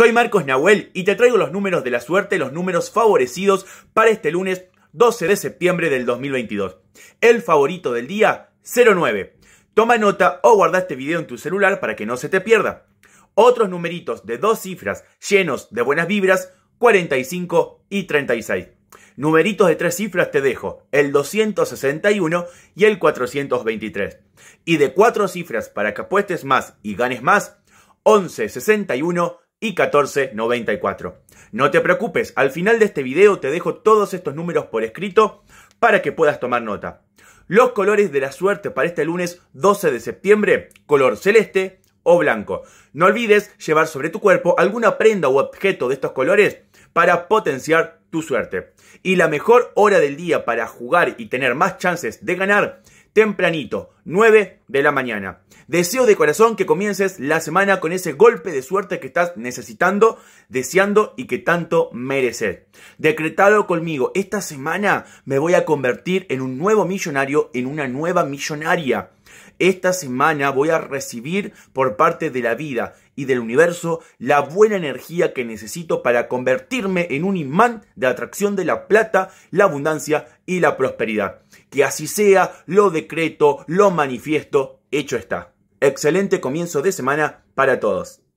Soy Marcos Nahuel y te traigo los números de la suerte, los números favorecidos para este lunes 12 de septiembre del 2022. El favorito del día, 09. Toma nota o guarda este video en tu celular para que no se te pierda. Otros numeritos de dos cifras llenos de buenas vibras, 45 y 36. Numeritos de tres cifras te dejo, el 261 y el 423. Y de cuatro cifras para que apuestes más y ganes más, 11, 61, y 1494. No te preocupes, al final de este video te dejo todos estos números por escrito para que puedas tomar nota. Los colores de la suerte para este lunes 12 de septiembre, color celeste o blanco. No olvides llevar sobre tu cuerpo alguna prenda o objeto de estos colores para potenciar tu suerte. Y la mejor hora del día para jugar y tener más chances de ganar tempranito, 9 de la mañana. Deseo de corazón que comiences la semana con ese golpe de suerte que estás necesitando, deseando y que tanto mereces. Decretado conmigo, esta semana me voy a convertir en un nuevo millonario, en una nueva millonaria. Esta semana voy a recibir por parte de la vida y del universo la buena energía que necesito para convertirme en un imán de atracción de la plata, la abundancia y la prosperidad. Que así sea, lo decreto, lo manifiesto, hecho está. Excelente comienzo de semana para todos.